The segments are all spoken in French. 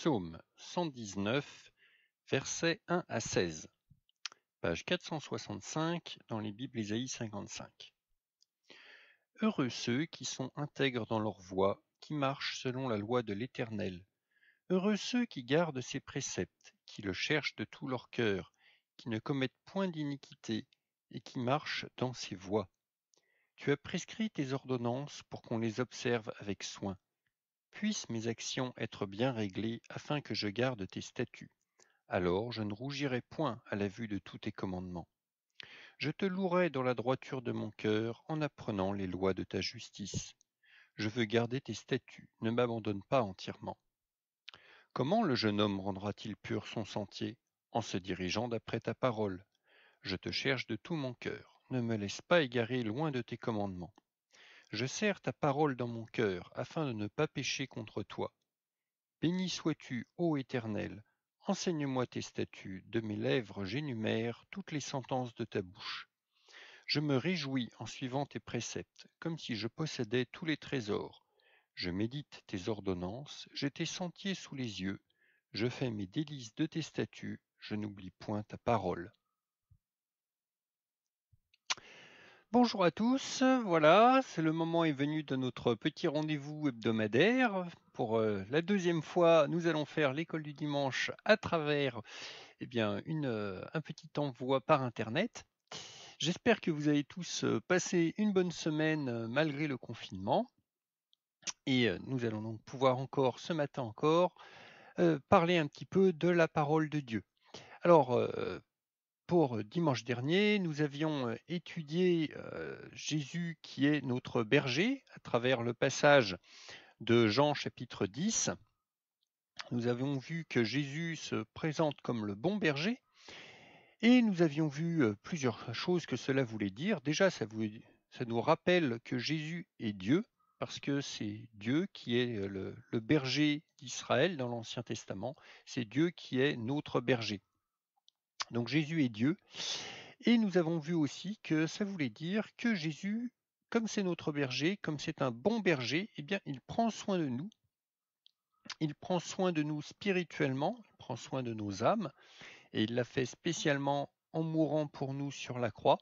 Psaume 119, versets 1 à 16, page 465 dans les Bibles Ésaïe 55. Heureux ceux qui sont intègres dans leur voie, qui marchent selon la loi de l'Éternel. Heureux ceux qui gardent ses préceptes, qui le cherchent de tout leur cœur, qui ne commettent point d'iniquité, et qui marchent dans ses voies. Tu as prescrit tes ordonnances pour qu'on les observe avec soin. Puissent mes actions être bien réglées afin que je garde tes statuts. Alors je ne rougirai point à la vue de tous tes commandements. Je te louerai dans la droiture de mon cœur en apprenant les lois de ta justice. Je veux garder tes statuts, ne m'abandonne pas entièrement. Comment le jeune homme rendra-t-il pur son sentier En se dirigeant d'après ta parole. Je te cherche de tout mon cœur, ne me laisse pas égarer loin de tes commandements. Je serre ta parole dans mon cœur, afin de ne pas pécher contre toi. Béni sois-tu, ô Éternel, enseigne-moi tes statuts, de mes lèvres j'énumère toutes les sentences de ta bouche. Je me réjouis en suivant tes préceptes, comme si je possédais tous les trésors. Je médite tes ordonnances, j'ai tes sentiers sous les yeux, je fais mes délices de tes statuts, je n'oublie point ta parole. Bonjour à tous, voilà, c'est le moment est venu de notre petit rendez-vous hebdomadaire. Pour euh, la deuxième fois, nous allons faire l'école du dimanche à travers eh bien, une, euh, un petit envoi par Internet. J'espère que vous avez tous euh, passé une bonne semaine malgré le confinement. Et nous allons donc pouvoir encore, ce matin encore, parler un petit peu de la parole de Dieu. Alors, pour dimanche dernier. Nous avions étudié Jésus qui est notre berger à travers le passage de Jean chapitre 10. Nous avions vu que Jésus se présente comme le bon berger et nous avions vu plusieurs choses que cela voulait dire. Déjà, ça, nous rappelle que Jésus est Dieu parce que c'est Dieu qui est le berger d'Israël dans l'Ancien Testament, c'est Dieu qui est notre berger. Donc Jésus est Dieu. Et nous avons vu aussi que ça voulait dire que Jésus, comme c'est notre berger, comme c'est un bon berger, eh bien, il prend soin de nous. Il prend soin de nous spirituellement, il prend soin de nos âmes, et il l'a fait spécialement en mourant pour nous sur la croix,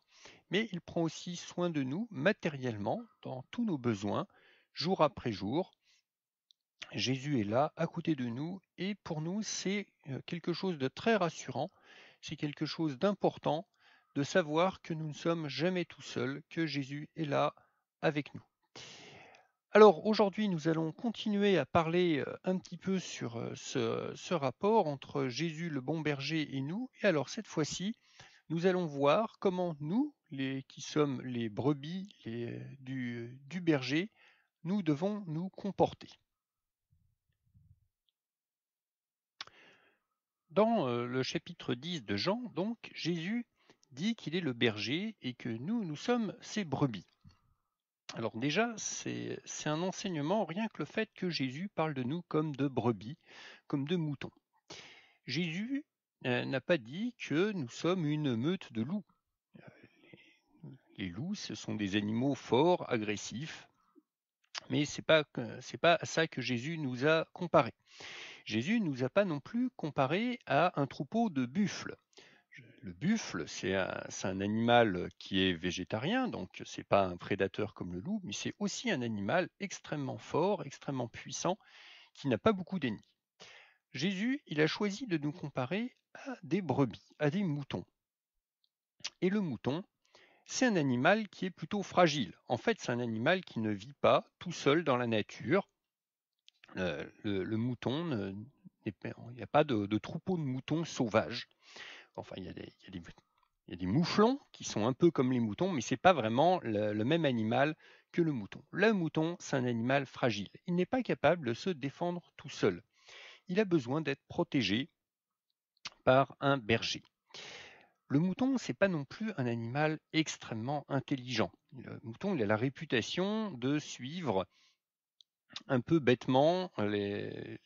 mais il prend aussi soin de nous matériellement, dans tous nos besoins, jour après jour. Jésus est là, à côté de nous, et pour nous, c'est euh, quelque chose de très rassurant c'est quelque chose d'important de savoir que nous ne sommes jamais tout seuls, que Jésus est là avec nous. Alors aujourd'hui, nous allons continuer à parler euh, un petit peu sur euh, ce, rapport entre Jésus le bon berger et nous. Et alors cette fois-ci, nous allons voir comment nous, les, qui sommes les brebis du berger, nous devons nous comporter. Dans euh, le chapitre 10 de Jean, donc, Jésus dit qu'il est le berger et que nous, nous sommes ses brebis. Alors déjà, c'est un enseignement, rien que le fait que Jésus parle de nous comme de brebis, comme de moutons. Jésus euh, n'a pas dit que nous sommes une meute de loups. Euh, les, loups, ce sont des animaux forts, agressifs, mais ce n'est pas à ça que Jésus nous a comparés. Jésus ne nous a pas non plus comparé à un troupeau de buffles. Le buffle, c'est un, animal qui est végétarien, donc c'est pas un prédateur comme le loup, mais c'est aussi un animal extrêmement fort, extrêmement puissant, qui n'a pas beaucoup d'ennemis. Jésus, il a choisi de nous comparer à des brebis, à des moutons. Et le mouton, c'est un animal qui est plutôt fragile. En fait, c'est un animal qui ne vit pas tout seul dans la nature. Euh, le, mouton, il n'y a pas de, troupeau de moutons sauvages. Enfin, il y, a des, mouflons qui sont un peu comme les moutons, mais ce n'est pas vraiment le, le, même animal que le mouton. Le mouton, c'est un animal fragile. Il n'est pas capable de se défendre tout seul. Il a besoin d'être protégé par un berger. Le mouton, n'est pas non plus un animal extrêmement intelligent. Le mouton, il a la réputation de suivre un peu bêtement euh,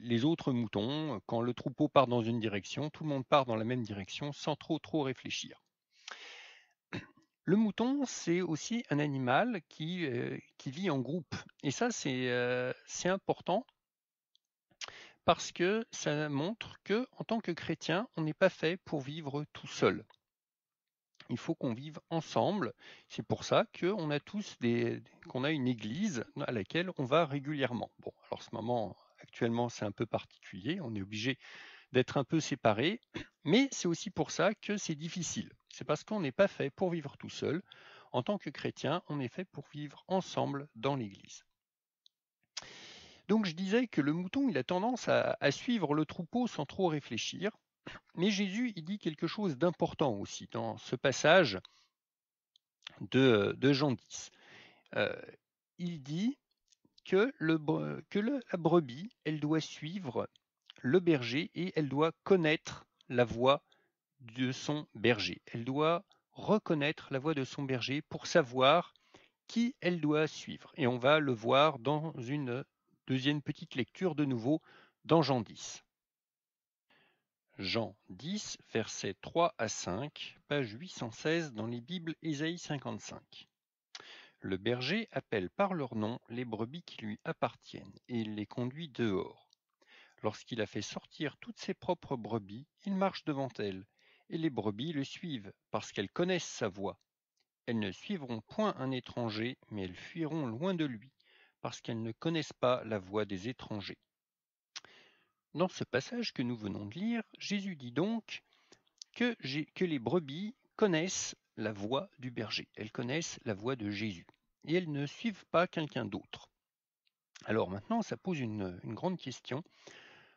les, autres moutons. Euh, quand le troupeau part dans une direction, tout le monde part dans la même direction sans trop trop réfléchir. Le mouton, c'est aussi un animal qui, euh, vit en groupe. Et ça, c'est important parce que ça montre que, en tant que chrétien, on n'est pas fait pour vivre tout seul. Il faut qu'on vive ensemble. C'est pour ça qu'on a tous des, qu'on a une église à laquelle on va régulièrement. Bon, alors ce moment actuellement c'est un peu particulier. On est obligé d'être un peu séparés, mais c'est aussi pour ça que c'est difficile. C'est parce qu'on n'est pas fait pour vivre tout seul. En tant que chrétien, on est fait pour vivre ensemble dans l'Église. Donc je disais que le mouton, il a tendance à, suivre le troupeau sans trop réfléchir. Mais Jésus, il dit quelque chose d'important aussi dans ce passage de, Jean 10. Euh, il dit que, la brebis, elle doit suivre le berger et elle doit connaître la voix de son berger. Elle doit reconnaître la voix de son berger pour savoir qui elle doit suivre. Et on va le voir dans une deuxième petite lecture de nouveau dans Jean 10. Jean 10, versets 3 à 5, page 816, dans les Bibles Ésaïe 55. Le berger appelle par leur nom les brebis qui lui appartiennent et il les conduit dehors. Lorsqu'il a fait sortir toutes ses propres brebis, il marche devant elles, et les brebis le suivent, parce qu'elles connaissent sa voix. Elles ne suivront point un étranger, mais elles fuiront loin de lui, parce qu'elles ne connaissent pas la voix des étrangers. Dans ce passage que nous venons de lire, Jésus dit donc que, les brebis connaissent la voix du berger, elles connaissent la voix de Jésus, et elles ne suivent pas quelqu'un d'autre. Alors maintenant, ça pose une grande question.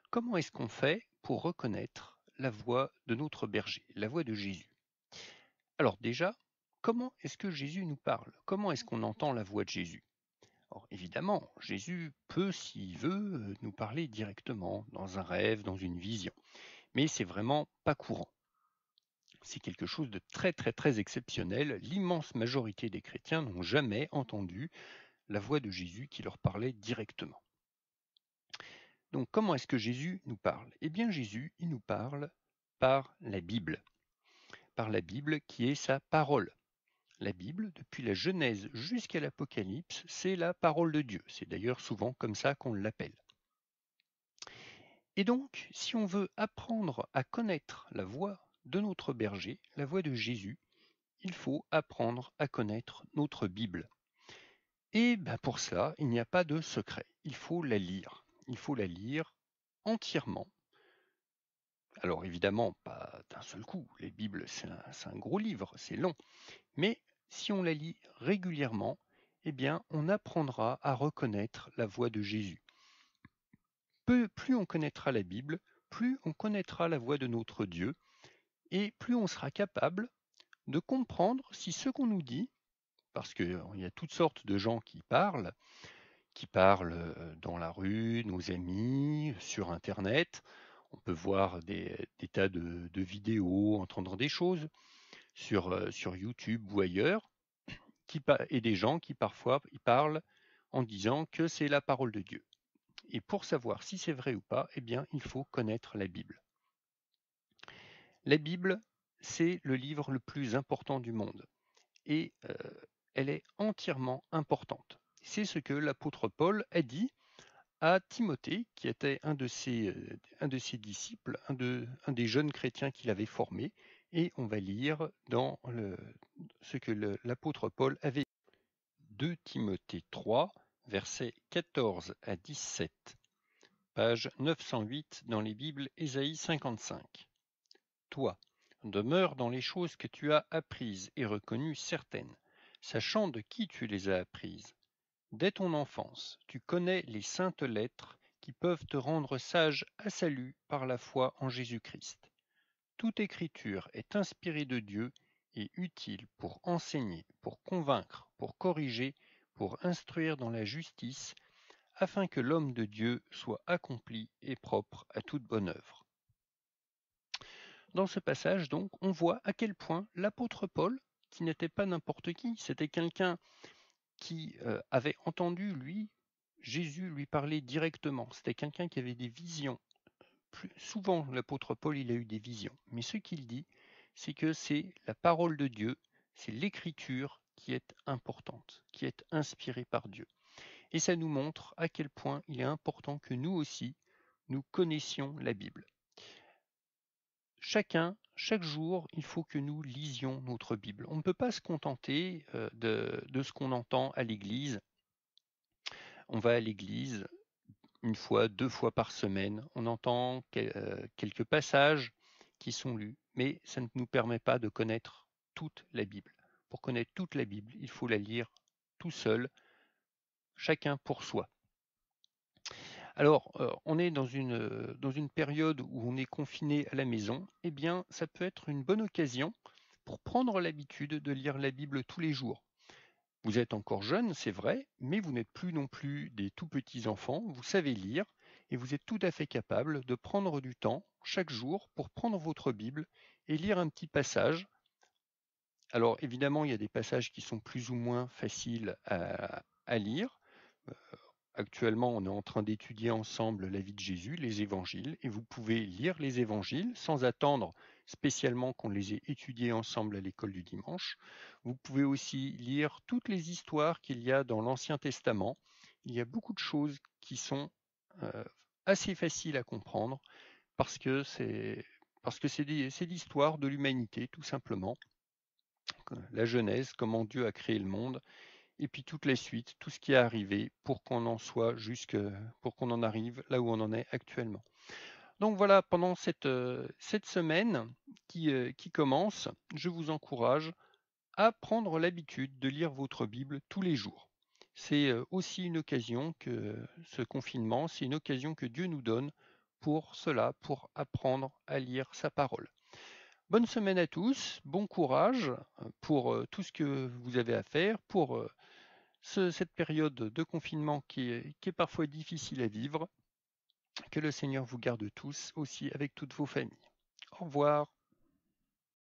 Comment est-ce qu'on fait pour reconnaître la voix de notre berger, la voix de Jésus Alors déjà, comment est-ce que Jésus nous parle Comment est-ce qu'on entend la voix de Jésus Or, évidemment, Jésus peut, s'il veut, euh, nous parler directement, dans un rêve, dans une vision. Mais c'est vraiment pas courant. C'est quelque chose de très très très exceptionnel. L'immense majorité des chrétiens n'ont jamais entendu la voix de Jésus qui leur parlait directement. Donc comment est-ce que Jésus nous parle Eh bien Jésus, il nous parle par la Bible. Par la Bible qui est sa parole. La Bible, depuis la Genèse jusqu'à l'Apocalypse, c'est la parole de Dieu. C'est d'ailleurs souvent comme ça qu'on l'appelle. Et donc, si on veut apprendre à connaître la voix de notre berger, la voix de Jésus, il faut apprendre à connaître notre Bible. Et ben pour cela, il n'y a pas de secret. Il faut la lire. Il faut la lire entièrement. Alors évidemment, pas d'un seul coup. Les Bibles, c'est un, un, gros livre, c'est long. Mais si on la lit régulièrement, eh bien, on apprendra à reconnaître la voix de Jésus. plus on connaîtra la Bible, plus on connaîtra la voix de notre Dieu, et plus on sera capable de comprendre si ce qu'on nous dit, parce qu'il euh, y a toutes sortes de gens qui parlent, qui parlent euh, dans la rue, nos amis, sur Internet, on peut voir des, tas de, de vidéos, entendre des choses, sur, sur YouTube ou ailleurs, et des gens qui parfois y parlent en disant que c'est la parole de Dieu. Et pour savoir si c'est vrai ou pas, eh bien, il faut connaître la Bible. La Bible, c'est le livre le plus important du monde. Et elle est entièrement importante. C'est ce que l'apôtre Paul a dit à Timothée, qui était un de ses, un de ses disciples, un, un des jeunes chrétiens qu'il avait formés, et on va lire dans le, ce que l'apôtre Paul avait 2 Timothée 3, versets 14 à 17, page 908 dans les Bibles Ésaïe 55. Toi, demeure dans les choses que tu as apprises et reconnues certaines, sachant de qui tu les as apprises. Dès ton enfance, tu connais les saintes lettres qui peuvent te rendre sage à salut par la foi en Jésus-Christ. Toute Écriture est inspirée de Dieu et utile pour enseigner, pour convaincre, pour corriger, pour instruire dans la justice, afin que l'homme de Dieu soit accompli et propre à toute bonne œuvre. Dans ce passage, donc, on voit à quel point l'apôtre Paul, qui n'était pas n'importe qui, c'était quelqu'un qui euh, avait entendu, lui, Jésus lui parler directement, c'était quelqu'un qui avait des visions, plus, souvent l'apôtre Paul il a eu des visions, mais ce qu'il dit, c'est que c'est la parole de Dieu, c'est l'écriture qui est importante, qui est inspirée par Dieu. Et ça nous montre à quel point il est important que nous aussi, nous connaissions la Bible. Chacun, chaque jour, il faut que nous lisions notre Bible. On ne peut pas se contenter euh, de ce qu'on entend à l'Église. On va à l'Église, une fois, deux fois par semaine. On entend euh, quelques passages qui sont lus, mais ça ne nous permet pas de connaître toute la Bible. Pour connaître toute la Bible, il faut la lire tout seul, chacun pour soi. Alors, euh, on est dans une, euh, dans une période où on est confiné à la maison, eh bien, ça peut être une bonne occasion pour prendre l'habitude de lire la Bible tous les jours. Vous êtes encore jeune, c'est vrai, mais vous n'êtes plus non plus des tout petits enfants, vous savez lire, et vous êtes tout à fait capable de prendre du temps chaque jour pour prendre votre Bible et lire un petit passage. Alors évidemment, il y a des passages qui sont plus ou moins faciles à, à lire. Euh, Actuellement, on est en train d'étudier ensemble la vie de Jésus, les évangiles, et vous pouvez lire les évangiles sans attendre spécialement qu'on les ait étudiés ensemble à l'école du dimanche. Vous pouvez aussi lire toutes les histoires qu'il y a dans l'Ancien Testament. Il y a beaucoup de choses qui sont euh, assez faciles à comprendre parce que c'est parce que c'est l'histoire de l'humanité tout simplement. La Genèse, comment Dieu a créé le monde, et puis toutes les suites, tout ce qui est arrivé pour qu'on en soit jusque, pour qu'on en arrive là où on en est actuellement. Donc voilà, pendant cette, euh, cette semaine qui, euh, qui commence, je vous encourage à prendre l'habitude de lire votre Bible tous les jours. C'est euh, aussi une occasion que ce confinement, c'est une occasion que Dieu nous donne pour cela, pour apprendre à lire sa parole. Bonne semaine à tous, bon courage pour tout ce que vous avez à faire, pour cette période de confinement qui est parfois difficile à vivre. Que le Seigneur vous garde tous, aussi avec toutes vos familles. Au revoir.